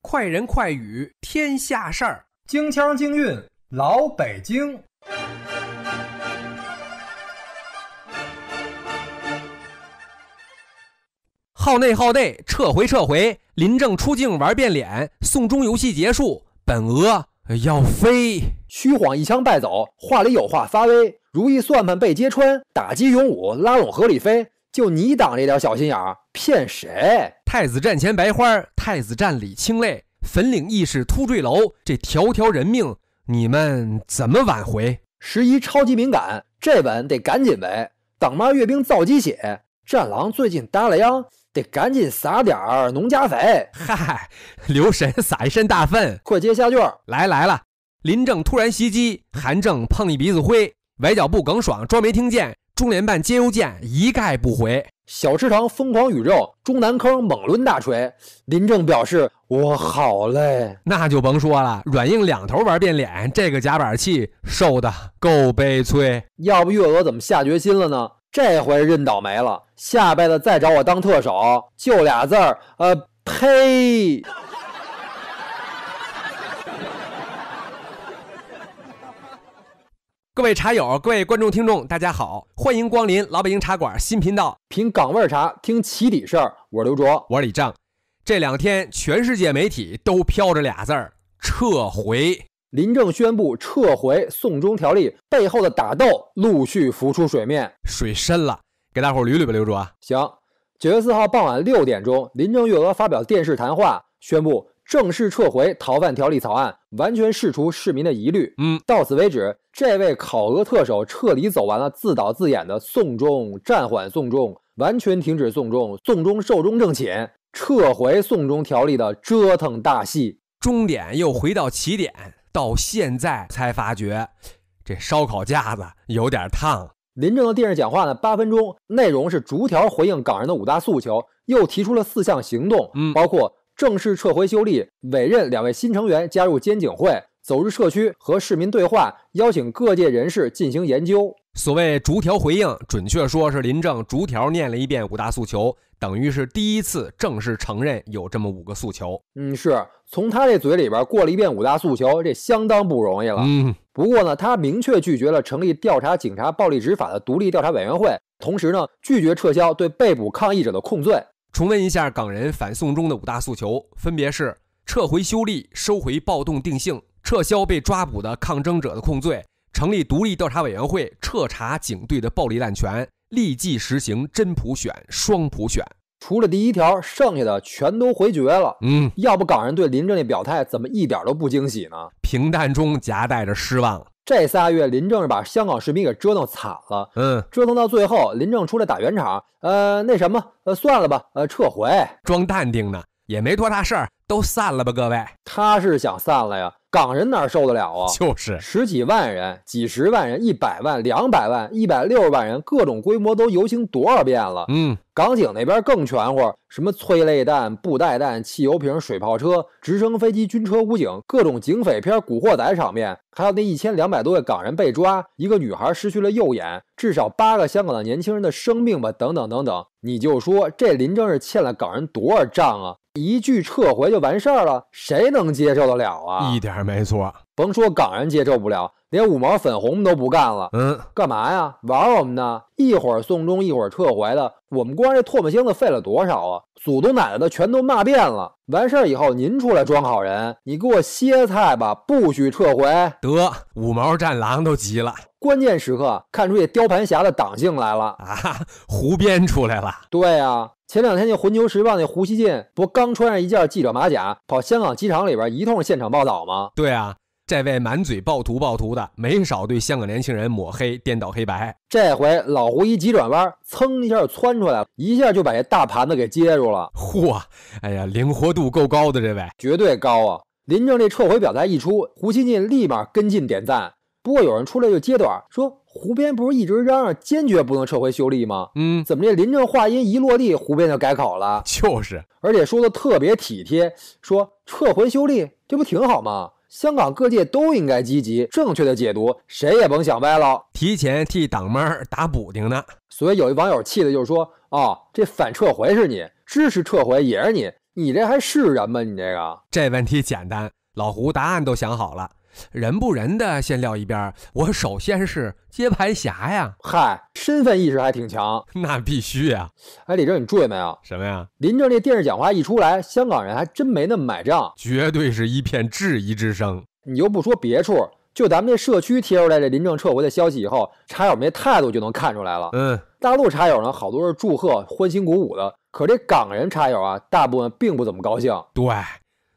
快人快语，天下事儿，京腔京韵，老北京。号内号内，撤回撤回，临阵出镜玩变脸，送终游戏结束，本额要飞，虚晃一枪败走，话里有话发威，如意算盘被揭穿，打击勇武，拉拢合里飞。就你党这点小心眼儿，骗谁？太子战前白花，太子战里清泪，坟岭义士突坠楼。这条条人命，你们怎么挽回？十一超级敏感，这本得赶紧背。党妈阅兵造鸡血，战狼最近搭了秧，得赶紧撒点儿农家肥。嗨，留神撒一身大粪，快接下句儿。来来了，林正突然袭击，韩正碰一鼻子灰，崴脚步耿爽，装没听见。中联办接邮件，一概不回。小吃城疯狂宇宙，中南坑猛抡大锤。林正表示：“我好累，那就甭说了，软硬两头玩变脸，这个夹板气受的够悲催。要不月娥怎么下决心了呢？这回认倒霉了，下辈子再找我当特首，就俩字儿，呃，呸。”各位茶友，各位观众、听众，大家好，欢迎光临老北京茶馆新频道，品港味茶，听奇底事儿。我是刘卓，我是李正。这两天，全世界媒体都飘着俩字儿：撤回。林正宣布撤回送终条例背后的打斗陆续浮出水面，水深了，给大伙捋捋吧。刘卓，行。九月四号傍晚六点钟，林正月娥发表电视谈话，宣布正式撤回逃犯条例草案，完全释除市民的疑虑。嗯，到此为止。这位考俄特首彻底走完了自导自演的送终暂缓送终完全停止送终送终寿终正寝撤回送终条例的折腾大戏终点又回到起点到现在才发觉这烧烤架子有点烫。林郑的电视讲话呢八分钟内容是逐条回应港人的五大诉求又提出了四项行动，嗯，包括正式撤回修例委任两位新成员加入监警会。走入社区和市民对话，邀请各界人士进行研究。所谓逐条回应，准确说是林郑逐条念了一遍五大诉求，等于是第一次正式承认有这么五个诉求。嗯，是从他这嘴里边过了一遍五大诉求，这相当不容易了。嗯，不过呢，他明确拒绝了成立调查警察暴力执法的独立调查委员会，同时呢，拒绝撤销对被捕抗议者的控罪。重温一下港人反送中的五大诉求，分别是撤回修例、收回暴动定性。撤销被抓捕的抗争者的控罪，成立独立调查委员会，彻查警队的暴力滥权，立即实行真普选、双普选。除了第一条，剩下的全都回绝了。嗯，要不港人对林正的表态怎么一点都不惊喜呢？平淡中夹带着失望。这仨月林是把香港市民给折腾惨了。嗯，折腾到最后，林正出来打圆场，呃，那什么，呃，算了吧，呃，撤回，装淡定呢，也没多大事儿，都散了吧，各位。他是想散了呀。港人哪受得了啊！就是十几万人、几十万人、一百万、两百万、一百六十万人，各种规模都游行多少遍了？嗯，港警那边更全乎，什么催泪弹、布袋弹、汽油瓶、水炮车、直升飞机、军车、武警，各种警匪片、古惑仔场面，还有那一千两百多个港人被抓，一个女孩失去了右眼，至少八个香港的年轻人的生命吧，等等等等。你就说这林正是欠了港人多少账啊？一句撤回就完事儿了，谁能接受得了啊？一点没错，甭说港人接受不了，连五毛粉红都不干了。嗯，干嘛呀？玩我们呢？一会儿送终，一会儿撤回的。我们光这唾沫星子费了多少啊！祖宗奶奶的全都骂遍了。完事儿以后，您出来装好人，你给我歇菜吧，不许撤回。得，五毛战狼都急了，关键时刻看出这雕盘侠的党性来了啊！胡编出来了。对呀，前两天那《环球时报》那胡锡进，不刚穿上一件记者马甲，跑香港机场里边一通现场报道吗？对啊。这位满嘴暴徒暴徒的，没少对香港年轻人抹黑颠倒黑白。这回老胡一急转弯，噌一下窜出来，一下就把这大盘子给接住了。嚯，哎呀，灵活度够高的，这位绝对高啊！林正这撤回表态一出，胡锡进立马跟进点赞。不过有人出来就接短，说胡边不是一直嚷嚷坚决不能撤回修例吗？嗯，怎么这林正话音一落地，胡边就改口了？就是，而且说的特别体贴，说撤回修例，这不挺好吗？香港各界都应该积极、正确的解读，谁也甭想歪了。提前替党妈打补丁呢？所以有一网友气的就是说：“哦，这反撤回是你，支持撤回也是你，你这还是人吗？你这个……这问题简单，老胡答案都想好了。”人不人的先撂一边儿，我首先是接盘侠呀。嗨，身份意识还挺强，那必须啊。哎，李正，你注意没有？什么呀？林正这电视讲话一出来，香港人还真没那么买账，绝对是一片质疑之声。你又不说别处，就咱们这社区贴出来这林正撤回的消息以后，茶友们这态度就能看出来了。嗯，大陆茶友呢，好多是祝贺、欢欣鼓舞的，可这港人茶友啊，大部分并不怎么高兴。对。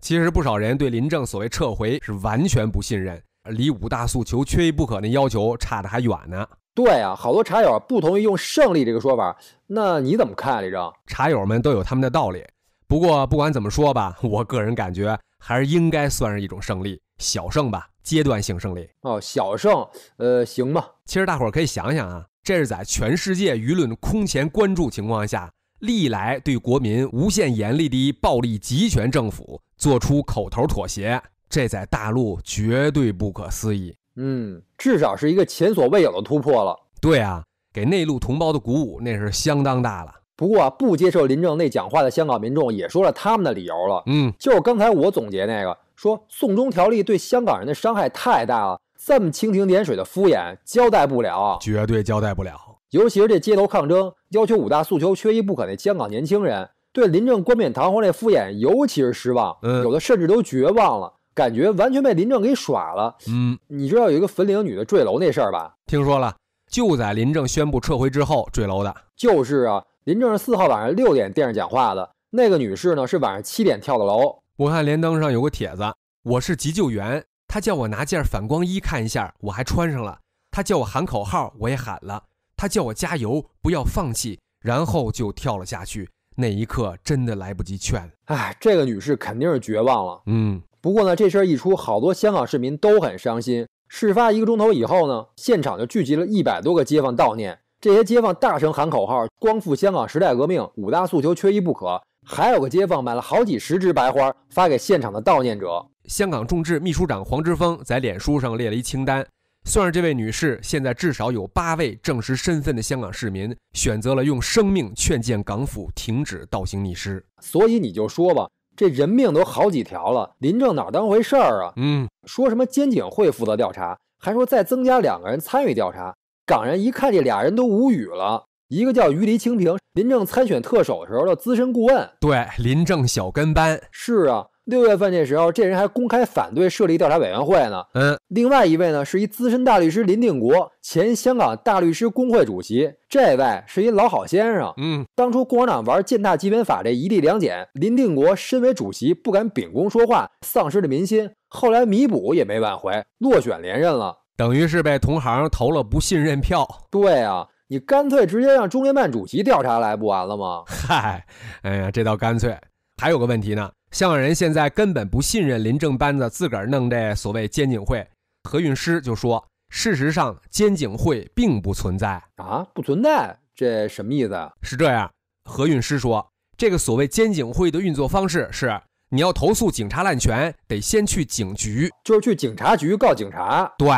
其实不少人对林正所谓撤回是完全不信任，离五大诉求缺一不可那要求差的还远呢。对啊，好多茶友不同意用胜利这个说法，那你怎么看，林正？茶友们都有他们的道理。不过不管怎么说吧，我个人感觉还是应该算是一种胜利，小胜吧，阶段性胜利。哦，小胜，呃，行吧。其实大伙儿可以想想啊，这是在全世界舆论空前关注情况下，历来对国民无限严厉的暴力集权政府。做出口头妥协，这在大陆绝对不可思议。嗯，至少是一个前所未有的突破了。对啊，给内陆同胞的鼓舞那是相当大了。不过，不接受林郑那讲话的香港民众也说了他们的理由了。嗯，就是刚才我总结那个，说《送中条例》对香港人的伤害太大了，这么蜻蜓点水的敷衍交代不了，绝对交代不了。尤其是这街头抗争，要求五大诉求缺一不可那香港年轻人。对林正冠冕堂皇那敷衍，尤其是失望，嗯，有的甚至都绝望了，感觉完全被林正给耍了。嗯，你知道有一个坟岭女的坠楼那事儿吧？听说了，就在林正宣布撤回之后坠楼的。就是啊，林正是四号晚上六点电视讲话的那个女士呢，是晚上七点跳的楼。我看连登上有个帖子，我是急救员，他叫我拿件反光衣看一下，我还穿上了。他叫我喊口号，我也喊了。他叫我加油，不要放弃，然后就跳了下去。那一刻真的来不及劝，哎，这个女士肯定是绝望了。嗯，不过呢，这事儿一出，好多香港市民都很伤心。事发一个钟头以后呢，现场就聚集了一百多个街坊悼念。这些街坊大声喊口号：“光复香港时代革命，五大诉求缺一不可。”还有个街坊买了好几十支白花，发给现场的悼念者。香港众志秘书长黄之锋在脸书上列了一清单。算上这位女士，现在至少有八位证实身份的香港市民选择了用生命劝谏港府停止倒行逆施。所以你就说吧，这人命都好几条了，林正哪当回事儿啊？嗯，说什么监警会负责调查，还说再增加两个人参与调查。港人一看这俩人都无语了，一个叫于黎清平，林正参选特首时候的资深顾问，对，林正小跟班。是啊。六月份这时候，这人还公开反对设立调查委员会呢。嗯，另外一位呢，是一资深大律师林定国，前香港大律师工会主席。这位是一老好先生。嗯，当初共产党玩践踏基本法这一地两检，林定国身为主席不敢秉公说话，丧失了民心。后来弥补也没挽回，落选连任了，等于是被同行投了不信任票。对啊，你干脆直接让中联办主席调查来不完了吗？嗨，哎呀，这倒干脆。还有个问题呢。香港人现在根本不信任临政班子自个儿弄这所谓监警会，何韵诗就说：“事实上，监警会并不存在啊，不存在，这什么意思？”是这样，何韵诗说：“这个所谓监警会的运作方式是，你要投诉警察滥权，得先去警局，就是去警察局告警察。对，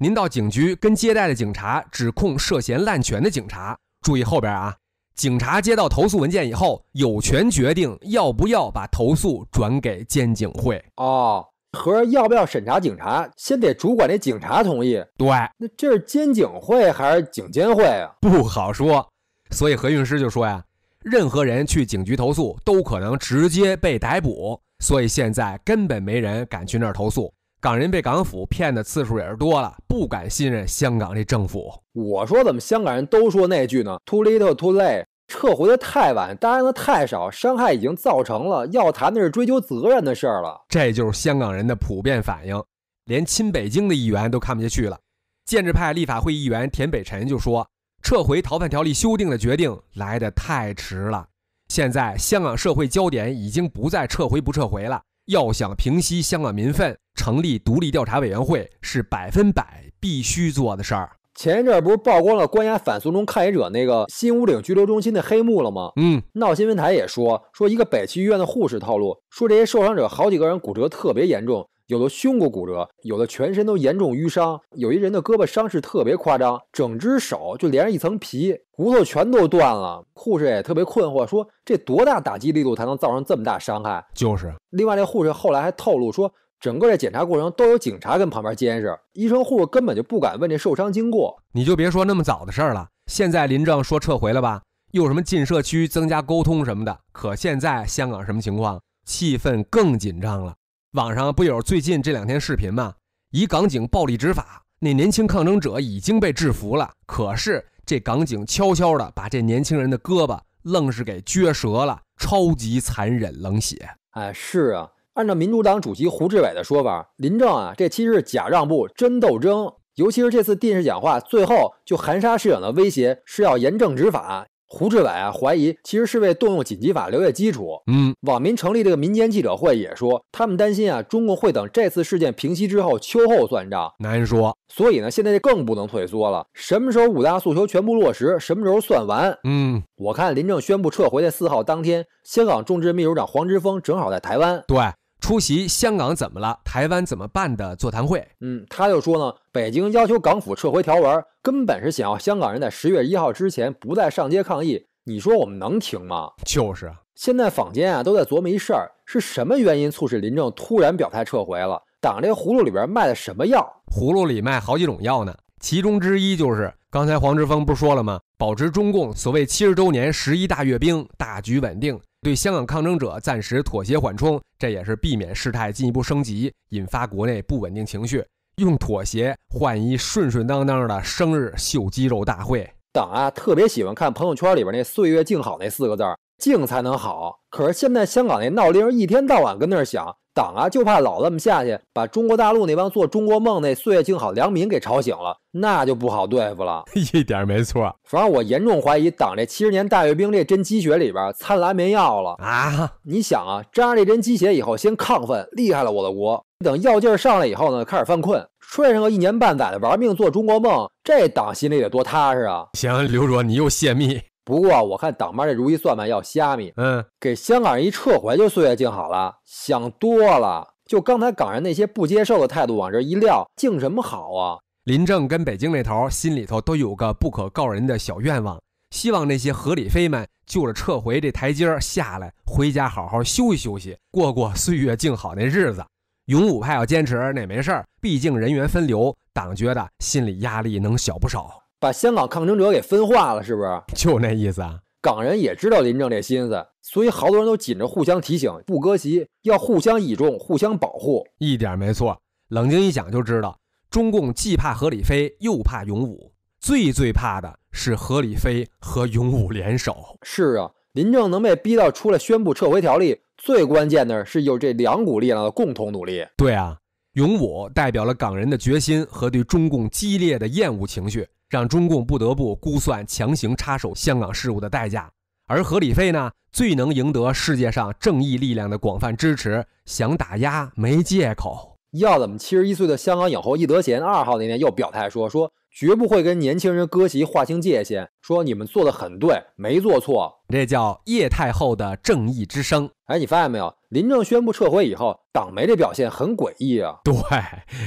您到警局跟接待的警察指控涉嫌滥权的警察。注意后边啊。”警察接到投诉文件以后，有权决定要不要把投诉转给监警会哦，和要不要审查警察，先得主管那警察同意。对，那这是监警会还是警监会啊？不好说。所以何运师就说呀，任何人去警局投诉，都可能直接被逮捕。所以现在根本没人敢去那儿投诉。港人被港府骗的次数也是多了，不敢信任香港这政府。我说怎么香港人都说那句呢？Too l i t t l e too late，撤回的太晚，答应的太少，伤害已经造成了，要谈的是追究责任的事儿了。这就是香港人的普遍反应，连亲北京的议员都看不下去了。建制派立法会议员田北辰就说，撤回逃犯条例修订的决定来的太迟了。现在香港社会焦点已经不再撤回不撤回了。要想平息香港民愤，成立独立调查委员会是百分百必须做的事儿。前一阵不是曝光了关押反送中抗议者那个新屋岭拘留中心的黑幕了吗？嗯，闹新闻台也说说一个北区医院的护士透露，说这些受伤者好几个人骨折特别严重。有的胸骨骨折，有的全身都严重淤伤，有一人的胳膊伤势特别夸张，整只手就连着一层皮，骨头全都断了。护士也特别困惑，说这多大打击力度才能造成这么大伤害？就是。另外，这护士后来还透露说，整个这检查过程都有警察跟旁边监视，医生护士根本就不敢问这受伤经过。你就别说那么早的事了，现在林正说撤回了吧？又什么进社区增加沟通什么的。可现在香港什么情况？气氛更紧张了。网上不有最近这两天视频吗？一港警暴力执法，那年轻抗争者已经被制服了，可是这港警悄悄的把这年轻人的胳膊愣是给撅折了，超级残忍冷血。哎，是啊，按照民主党主席胡志伟的说法，林政啊，这其实是假让步真斗争，尤其是这次电视讲话最后就含沙射影的威胁是要严正执法。胡志伟啊，怀疑其实是为动用紧急法留下基础。嗯，网民成立这个民间记者会也说，他们担心啊，中共会等这次事件平息之后秋后算账，难说。所以呢，现在就更不能退缩了。什么时候五大诉求全部落实，什么时候算完？嗯，我看林郑宣布撤回的四号当天，香港种植秘书长黄之锋正好在台湾。对。出席香港怎么了，台湾怎么办的座谈会。嗯，他就说呢，北京要求港府撤回条文，根本是想要香港人在十月一号之前不再上街抗议。你说我们能停吗？就是啊，现在坊间啊都在琢磨一事儿，是什么原因促使林郑突然表态撤回了？党这葫芦里边卖的什么药？葫芦里卖好几种药呢，其中之一就是刚才黄之锋不说了吗？保持中共所谓七十周年十一大阅兵大局稳定。对香港抗争者暂时妥协缓冲，这也是避免事态进一步升级，引发国内不稳定情绪，用妥协换一顺顺当当的生日秀肌肉大会。等啊，特别喜欢看朋友圈里边那“岁月静好”那四个字儿，静才能好。可是现在香港那闹铃一天到晚跟那儿响。党啊，就怕老这么下去，把中国大陆那帮做中国梦那岁月静好良民给吵醒了，那就不好对付了。一点没错，反正我严重怀疑党这七十年大阅兵这针鸡血里边掺安眠药了啊！你想啊，扎这针鸡血以后先亢奋厉害了我的国，等药劲儿上来以后呢，开始犯困，睡上个一年半载的，玩命做中国梦，这党心里得多踏实啊！行，刘卓，你又泄密。不过我看党妈这如意算盘要瞎米，嗯，给香港人一撤回就岁月静好了，想多了。就刚才港人那些不接受的态度往这一撂，静什么好啊？林正跟北京那头心里头都有个不可告人的小愿望，希望那些合理飞们就是撤回这台阶儿下来，回家好好休息休息，过过岁月静好那日子。勇武派要坚持那没事儿，毕竟人员分流，党觉得心理压力能小不少。把香港抗争者给分化了，是不是？就那意思啊！港人也知道林郑这心思，所以好多人都紧着互相提醒，不割席，要互相倚重、互相保护，一点没错。冷静一想就知道，中共既怕何礼飞，又怕勇武，最最怕的是何礼飞和勇武联手。是啊，林郑能被逼到出来宣布撤回条例，最关键的是有这两股力量的共同努力。对啊，勇武代表了港人的决心和对中共激烈的厌恶情绪。让中共不得不估算强行插手香港事务的代价，而合理费呢，最能赢得世界上正义力量的广泛支持。想打压没借口。要怎么？七十一岁的香港影后易德贤二号那天又表态说：“说绝不会跟年轻人割席划清界限，说你们做的很对，没做错。”这叫叶太后的正义之声。哎，你发现没有？林郑宣布撤回以后，港媒这表现很诡异啊。对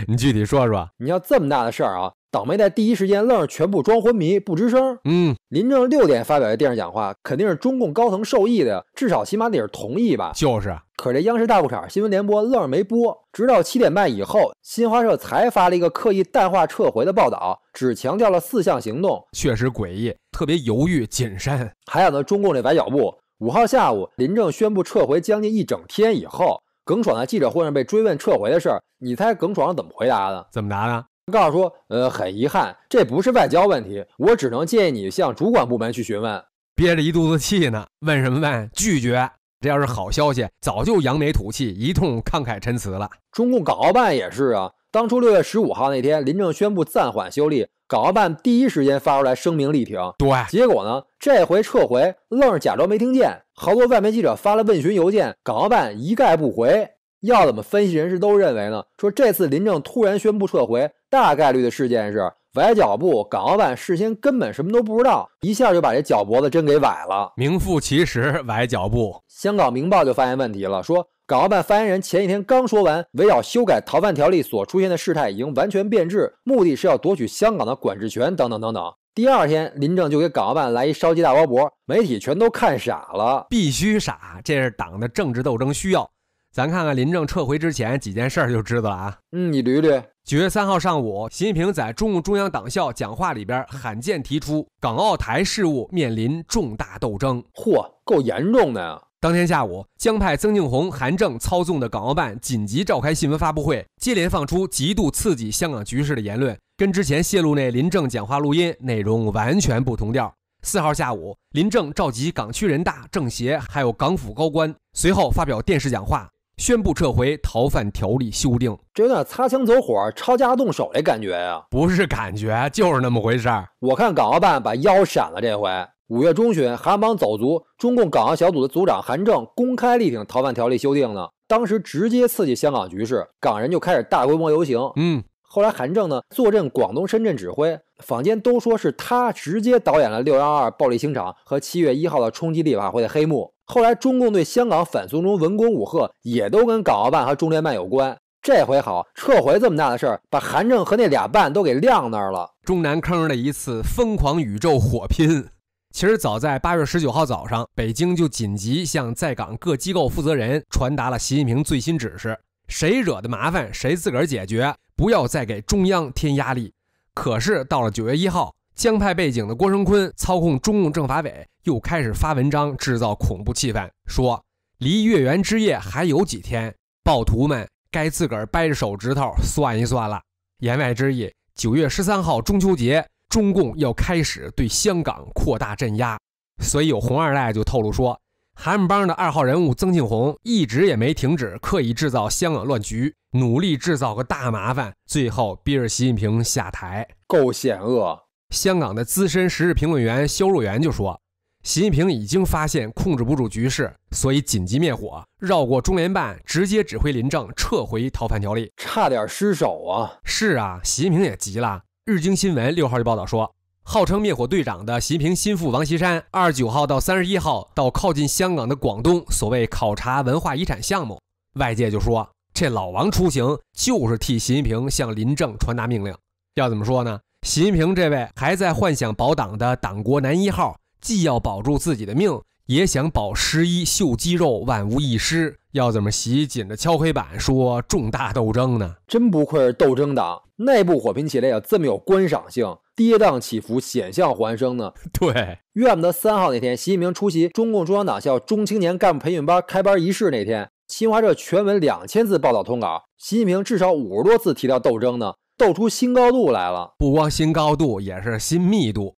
你具体说说。你要这么大的事儿啊。倒霉在第一时间愣是全部装昏迷不吱声。嗯，林正六点发表的电视讲话，肯定是中共高层受益的，至少起码得是同意吧？就是。可这央视大裤衩新闻联播愣是没播，直到七点半以后，新华社才发了一个刻意淡化撤回的报道，只强调了四项行动，确实诡异，特别犹豫谨慎。还有呢，中共这崴脚步，五号下午林正宣布撤回将近一整天以后，耿爽在记者会上被追问撤回的事儿，你猜耿爽怎么回答的？怎么答的？告诉说，呃，很遗憾，这不是外交问题，我只能建议你向主管部门去询问。憋着一肚子气呢，问什么问？拒绝。这要是好消息，早就扬眉吐气，一通慷慨陈词了。中共港澳办也是啊，当初六月十五号那天，林郑宣布暂缓修例，港澳办第一时间发出来声明力挺。对，结果呢，这回撤回，愣是假装没听见。好多外媒记者发了问询邮件，港澳办一概不回。要怎么分析？人士都认为呢，说这次林郑突然宣布撤回，大概率的事件是崴脚步。港澳办事先根本什么都不知道，一下就把这脚脖子真给崴了，名副其实崴脚步。香港明报就发现问题了，说港澳办发言人前一天刚说完，围绕修改逃犯条例所出现的事态已经完全变质，目的是要夺取香港的管制权等等等等。第二天，林郑就给港澳办来一烧鸡大包脖，媒体全都看傻了，必须傻，这是党的政治斗争需要。咱看看林政撤回之前几件事儿就知道了啊。嗯，你捋捋。九月三号上午，习近平在中共中央党校讲话里边罕见提出，港澳台事务面临重大斗争。嚯，够严重的呀！当天下午，江派曾庆红、韩正操纵的港澳办紧急召开新闻发布会，接连放出极度刺激香港局势的言论，跟之前泄露那林郑讲话录音内容完全不同调。四号下午，林郑召集港区人大、政协，还有港府高官，随后发表电视讲话。宣布撤回逃犯条例修订，这有点擦枪走火、抄家动手的感觉呀！不是感觉，就是那么回事儿。我看港澳办把腰闪了，这回。五月中旬，韩帮走足，中共港澳小组的组长韩正公开力挺逃犯条例修订呢。当时直接刺激香港局势，港人就开始大规模游行。嗯，后来韩正呢，坐镇广东深圳指挥。坊间都说是他直接导演了六幺二暴力刑场和七月一号的冲击立法会的黑幕。后来中共对香港反送中、文攻武赫也都跟港澳办和中联办有关。这回好，撤回这么大的事儿，把韩正和那俩办都给晾那儿了。中南坑的一次疯狂宇宙火拼。其实早在八月十九号早上，北京就紧急向在港各机构负责人传达了习近平最新指示：谁惹的麻烦，谁自个儿解决，不要再给中央添压力。可是到了九月一号，江派背景的郭声琨操控中共政法委，又开始发文章制造恐怖气氛，说离月圆之夜还有几天，暴徒们该自个儿掰着手指头算一算了。言外之意，九月十三号中秋节，中共要开始对香港扩大镇压。所以有红二代就透露说。韩帮的二号人物曾庆红一直也没停止刻意制造香港乱局，努力制造个大麻烦，最后逼着习近平下台，够险恶。香港的资深时事评论员肖若元就说：“习近平已经发现控制不住局势，所以紧急灭火，绕过中联办，直接指挥林郑撤回逃犯条例，差点失手啊！”是啊，习近平也急了。《日经新闻》六号就报道说。号称灭火队长的习近平心腹王岐山，二十九号到三十一号到靠近香港的广东，所谓考察文化遗产项目。外界就说，这老王出行就是替习近平向林郑传达命令。要怎么说呢？习近平这位还在幻想保党的党国男一号，既要保住自己的命，也想保十一秀肌肉万无一失。要怎么洗？紧着敲黑板说重大斗争呢？真不愧是斗争党。内部火拼起来也这么有观赏性，跌宕起伏，险象环生呢？对，怨不得三号那天，习近平出席中共中央党校中青年干部培训班开班仪式那天，新华社全文两千字报道通稿，习近平至少五十多次提到斗争呢，斗出新高度来了。不光新高度，也是新密度。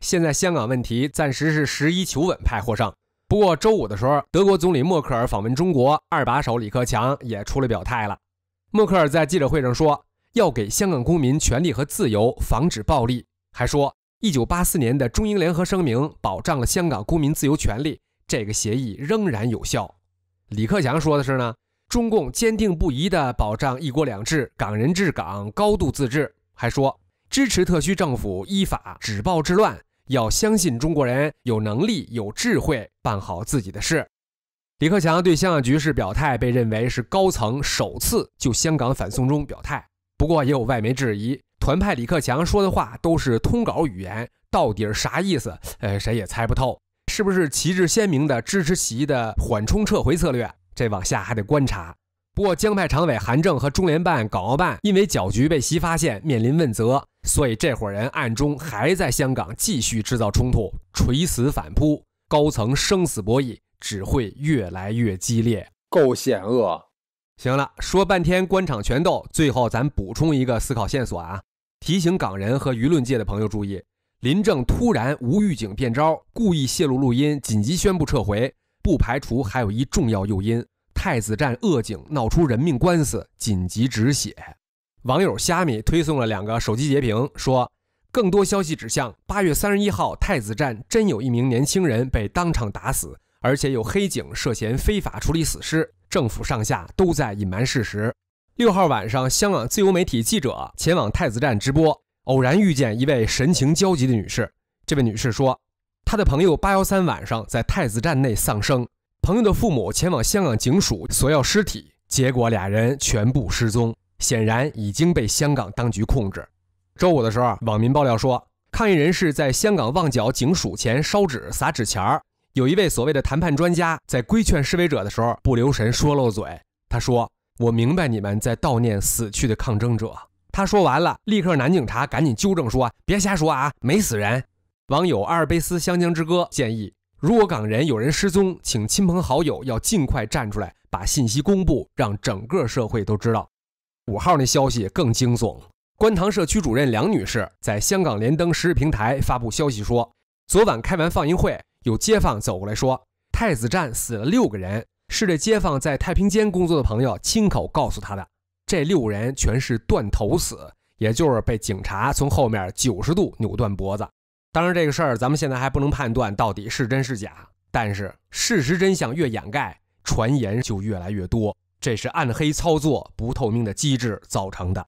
现在香港问题暂时是“十一求稳”派获胜。不过周五的时候，德国总理默克尔访问中国，二把手李克强也出来表态了。默克尔在记者会上说。要给香港公民权利和自由，防止暴力。还说，一九八四年的中英联合声明保障了香港公民自由权利，这个协议仍然有效。李克强说的是呢，中共坚定不移地保障“一国两制”、港人治港、高度自治。还说，支持特区政府依法止暴制乱，要相信中国人有能力、有智慧办好自己的事。李克强对香港局势表态，被认为是高层首次就香港反送中表态。不过也有外媒质疑，团派李克强说的话都是通稿语言，到底是啥意思？呃，谁也猜不透，是不是旗帜鲜明的支持起义的缓冲撤回策略？这往下还得观察。不过，江派常委韩正和中联办港澳办因为搅局被习发现，面临问责，所以这伙人暗中还在香港继续制造冲突，垂死反扑，高层生死博弈只会越来越激烈，够险恶。行了，说半天官场权斗，最后咱补充一个思考线索啊，提醒港人和舆论界的朋友注意：林郑突然无预警变招，故意泄露录音，紧急宣布撤回，不排除还有一重要诱因——太子站恶警闹出人命官司，紧急止血。网友虾米推送了两个手机截屏，说更多消息指向八月三十一号太子站真有一名年轻人被当场打死，而且有黑警涉嫌非法处理死尸。政府上下都在隐瞒事实。六号晚上，香港自由媒体记者前往太子站直播，偶然遇见一位神情焦急的女士。这位女士说，她的朋友八幺三晚上在太子站内丧生，朋友的父母前往香港警署索要尸体，结果俩人全部失踪，显然已经被香港当局控制。周五的时候，网民爆料说，抗议人士在香港旺角警署前烧纸撒纸钱儿。有一位所谓的谈判专家在规劝示威者的时候，不留神说漏嘴。他说：“我明白你们在悼念死去的抗争者。”他说完了，立刻男警察赶紧纠正说：“别瞎说啊，没死人。”网友阿尔卑斯湘江之歌建议，如果港人有人失踪，请亲朋好友要尽快站出来，把信息公布，让整个社会都知道。五号那消息更惊悚，观塘社区主任梁女士在香港联登时事平台发布消息说，昨晚开完放映会。有街坊走过来说，太子站死了六个人，是这街坊在太平间工作的朋友亲口告诉他的。这六人全是断头死，也就是被警察从后面九十度扭断脖子。当然，这个事儿咱们现在还不能判断到底是真是假，但是事实真相越掩盖，传言就越来越多，这是暗黑操作不透明的机制造成的。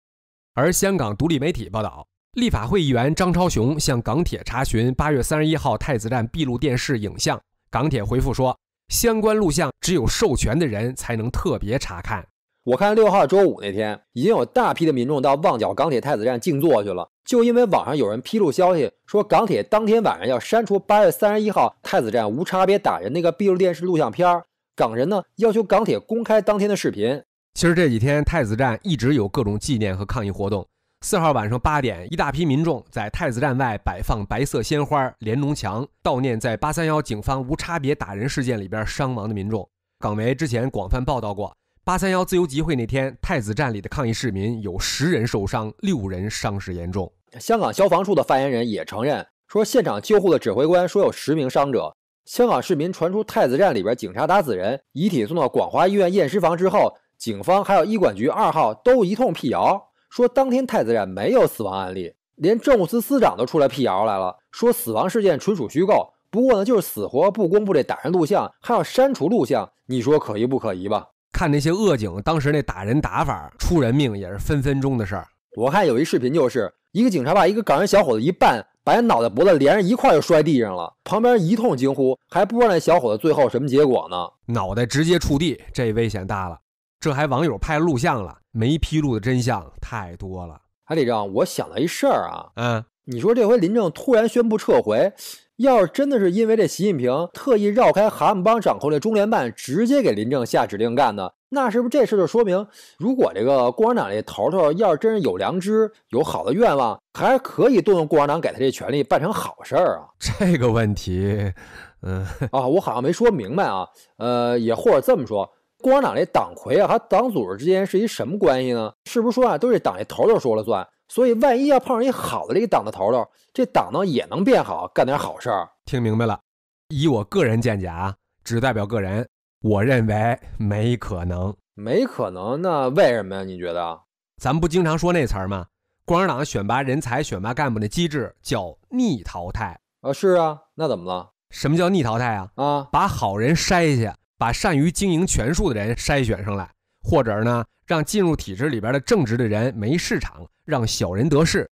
而香港独立媒体报道。立法会议员张超雄向港铁查询八月三十一号太子站闭路电视影像，港铁回复说，相关录像只有授权的人才能特别查看。我看六号周五那天，已经有大批的民众到旺角港铁太子站静坐去了，就因为网上有人披露消息说，港铁当天晚上要删除八月三十一号太子站无差别打人那个闭路电视录像片儿，港人呢要求港铁公开当天的视频。其实这几天太子站一直有各种纪念和抗议活动。四号晚上八点，一大批民众在太子站外摆放白色鲜花、连龙墙，悼念在八三幺警方无差别打人事件里边伤亡的民众。港媒之前广泛报道过，八三幺自由集会那天，太子站里的抗议市民有十人受伤，六人伤势严重。香港消防处的发言人也承认说，现场救护的指挥官说有十名伤者。香港市民传出太子站里边警察打死人，遗体送到广华医院验尸房之后，警方还有医管局二号都一通辟谣。说当天太子站没有死亡案例，连政务司司长都出来辟谣来了，说死亡事件纯属虚构。不过呢，就是死活不公布这打人录像，还要删除录像，你说可疑不可疑吧？看那些恶警，当时那打人打法，出人命也是分分钟的事儿。我看有一视频，就是一个警察把一个港人小伙子一绊，把人脑袋脖子连着一块就摔地上了，旁边一通惊呼，还不知道那小伙子最后什么结果呢？脑袋直接触地，这危险大了。这还网友拍录像了，没披露的真相太多了。哎，李正，我想到一事儿啊，嗯，你说这回林正突然宣布撤回，要是真的是因为这习近平特意绕开蛤蟆帮掌控的中联办，直接给林正下指令干的，那是不是这事儿就说明，如果这个共产党这头头要是真是有良知、有好的愿望，还是可以动用共产党给他这权利办成好事儿啊？这个问题，嗯，啊，我好像没说明白啊，呃，也或者这么说。共产党这党魁啊和党组织之间是一什么关系呢？是不是说啊，都是党这头头说了算？所以万一要碰上一好的这个党的头头，这党呢也能变好，干点好事儿？听明白了？以我个人见解啊，只代表个人，我认为没可能，没可能。那为什么呀？你觉得？咱不经常说那词儿吗？共产党选拔人才、选拔干部的机制叫逆淘汰啊！是啊，那怎么了？什么叫逆淘汰啊？啊，把好人筛下，把善于经营权术的人筛选上来，或者呢，让进入体制里边的正直的人没市场，让小人得势。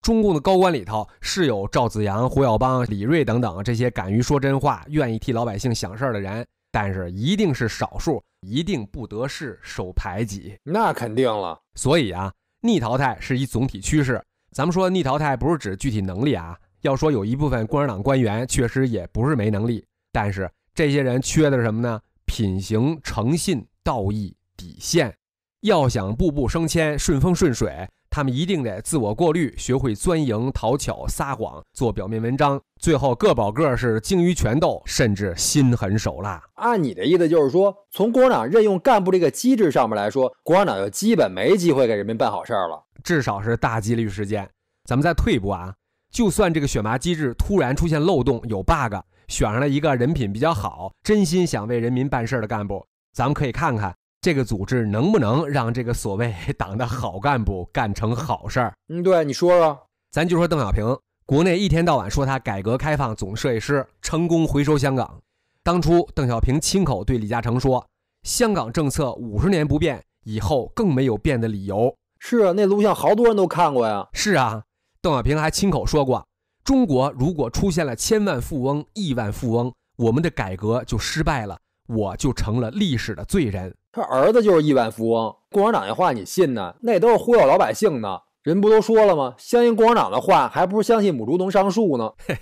中共的高官里头是有赵子阳、胡耀邦、李瑞等等这些敢于说真话、愿意替老百姓想事儿的人，但是一定是少数，一定不得势、受排挤，那肯定了。所以啊，逆淘汰是一总体趋势。咱们说逆淘汰不是指具体能力啊，要说有一部分共产党官员确实也不是没能力，但是。这些人缺的是什么呢？品行、诚信、道义、底线。要想步步升迁、顺风顺水，他们一定得自我过滤，学会钻营、讨巧、撒谎、做表面文章，最后各保各是精于权斗，甚至心狠手辣。按你的意思，就是说，从共产党任用干部这个机制上面来说，共产党就基本没机会给人民办好事儿了，至少是大几率事件。咱们再退一步啊，就算这个选拔机制突然出现漏洞、有 bug。选上了一个人品比较好、真心想为人民办事的干部，咱们可以看看这个组织能不能让这个所谓 党的好干部干成好事儿。嗯，对，你说说，咱就说邓小平，国内一天到晚说他改革开放总设计师，成功回收香港。当初邓小平亲口对李嘉诚说：“香港政策五十年不变，以后更没有变的理由。”是啊，那录像好多人都看过呀。是啊，邓小平还亲口说过。中国如果出现了千万富翁、亿万富翁，我们的改革就失败了，我就成了历史的罪人。他儿子就是亿万富翁，共产党的话你信呢？那都是忽悠老百姓的。人不都说了吗？相信共产党的话，还不如相信母猪能上树呢。嘿，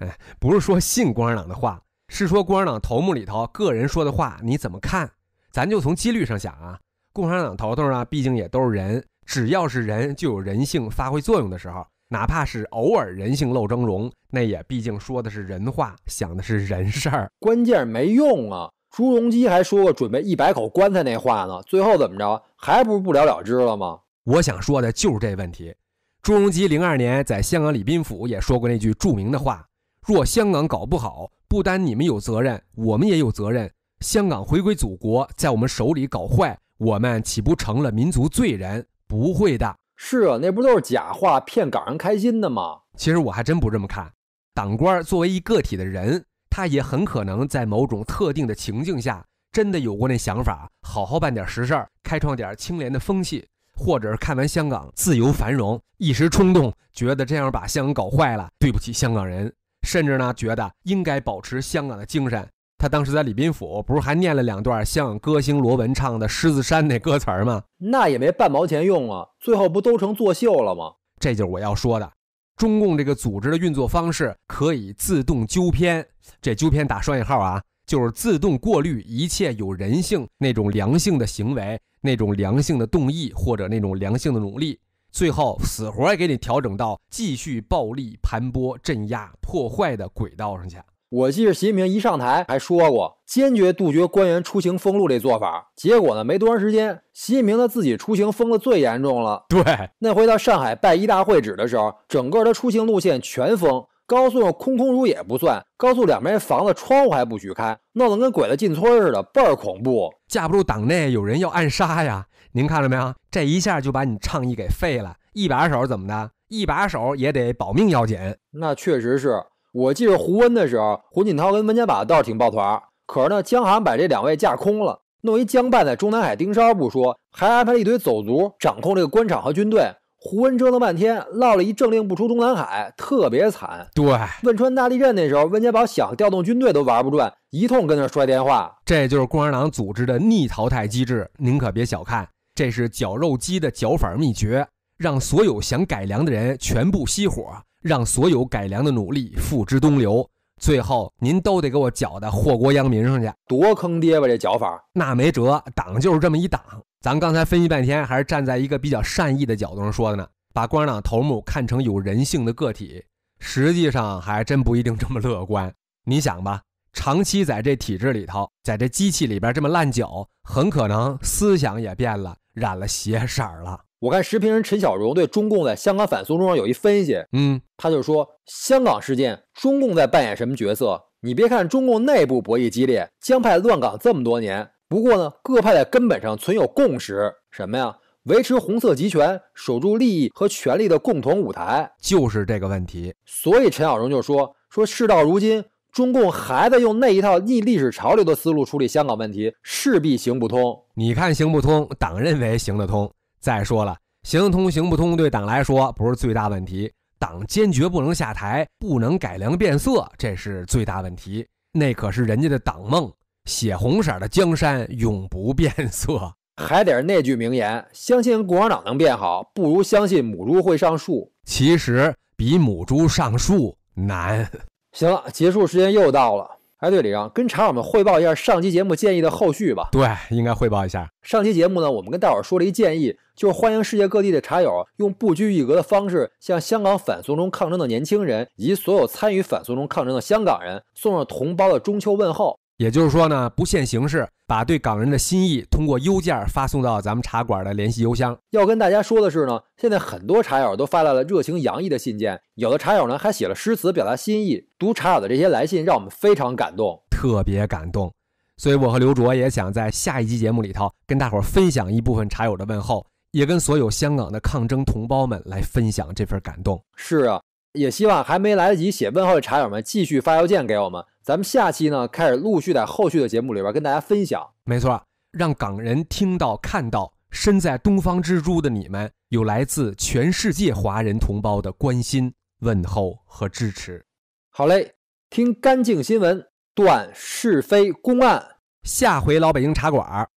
哎，不是说信共产党的话，是说共产党头目里头个人说的话你怎么看？咱就从几率上想啊，共产党头头呢，毕竟也都是人，只要是人，就有人性发挥作用的时候。哪怕是偶尔人性露峥嵘，那也毕竟说的是人话，想的是人事儿，关键没用啊。朱镕基还说过准备一百口棺材那话呢，最后怎么着，还不是不了了之了吗？我想说的就是这问题。朱镕基零二年在香港礼宾府也说过那句著名的话：“若香港搞不好，不单你们有责任，我们也有责任。香港回归祖国，在我们手里搞坏，我们岂不成了民族罪人？”不会的。是啊，那不都是假话骗港人开心的吗？其实我还真不这么看，党官作为一个体的人，他也很可能在某种特定的情境下，真的有过那想法，好好办点实事儿，开创点清廉的风气，或者是看完香港自由繁荣，一时冲动觉得这样把香港搞坏了，对不起香港人，甚至呢觉得应该保持香港的精神。他当时在李斌府，不是还念了两段像歌星罗文唱的《狮子山》那歌词吗？那也没半毛钱用啊！最后不都成作秀了吗？这就是我要说的，中共这个组织的运作方式可以自动纠偏，这纠偏打双引号啊，就是自动过滤一切有人性那种良性的行为、那种良性的动议或者那种良性的努力，最后死活也给你调整到继续暴力盘剥、镇压、破坏的轨道上去。我记着习近平一上台还说过，坚决杜绝官员出行封路这做法。结果呢，没多长时间，习近平他自己出行封的最严重了。对，那回到上海拜一大会址的时候，整个他出行路线全封，高速又空空如也，不算高速两边房子窗户还不许开，闹得跟鬼子进村似的，倍儿恐怖。架不住党内有人要暗杀呀！您看了没有？这一下就把你倡议给废了。一把手怎么的？一把手也得保命要紧。那确实是。我记着胡温的时候，胡锦涛跟温家宝倒是挺抱团儿。可是呢，江寒把这两位架空了，弄一江办在中南海盯梢不说，还安排一堆走卒掌控这个官场和军队。胡温折腾半天，落了一政令不出中南海，特别惨。对，汶川大地震那时候，温家宝想调动军队都玩不转，一通跟那摔电话。这就是共产党组织的逆淘汰机制，您可别小看，这是绞肉机的绞法秘诀，让所有想改良的人全部熄火。让所有改良的努力付之东流，最后您都得给我搅到祸国殃民上去，多坑爹吧这搅法！那没辙，党就是这么一党。咱刚才分析半天，还是站在一个比较善意的角度上说的呢，把共产党头目看成有人性的个体，实际上还真不一定这么乐观。你想吧，长期在这体制里头，在这机器里边这么烂搅，很可能思想也变了，染了血色了。我看时评人陈小荣对中共在香港反苏中有一分析，嗯，他就说香港事件中共在扮演什么角色？你别看中共内部博弈激烈，江派乱港这么多年，不过呢，各派在根本上存有共识，什么呀？维持红色集权，守住利益和权力的共同舞台，就是这个问题。所以陈小荣就说，说事到如今，中共还在用那一套逆历史潮流的思路处理香港问题，势必行不通。你看行不通，党认为行得通。再说了，行通行不通，对党来说不是最大问题。党坚决不能下台，不能改良变色，这是最大问题。那可是人家的党梦，血红色的江山永不变色。还得是那句名言：相信共产党能变好，不如相信母猪会上树。其实比母猪上树难。行了，结束时间又到了。哎，对，李刚，跟茶友们汇报一下上期节目建议的后续吧。对，应该汇报一下。上期节目呢，我们跟大伙说了一建议，就是欢迎世界各地的茶友用不拘一格的方式，向香港反送中抗争的年轻人以及所有参与反送中抗争的香港人送上同胞的中秋问候。也就是说呢，不限形式，把对港人的心意通过邮件发送到咱们茶馆的联系邮箱。要跟大家说的是呢，现在很多茶友都发来了热情洋溢的信件，有的茶友呢还写了诗词表达心意。读茶友的这些来信，让我们非常感动，特别感动。所以我和刘卓也想在下一期节目里头跟大伙儿分享一部分茶友的问候，也跟所有香港的抗争同胞们来分享这份感动。是啊，也希望还没来得及写问候的茶友们继续发邮件给我们。咱们下期呢，开始陆续在后续的节目里边跟大家分享，没错，让港人听到、看到，身在东方之珠的你们，有来自全世界华人同胞的关心、问候和支持。好嘞，听干净新闻，断是非公案。下回老北京茶馆儿，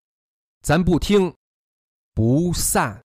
咱不听不散。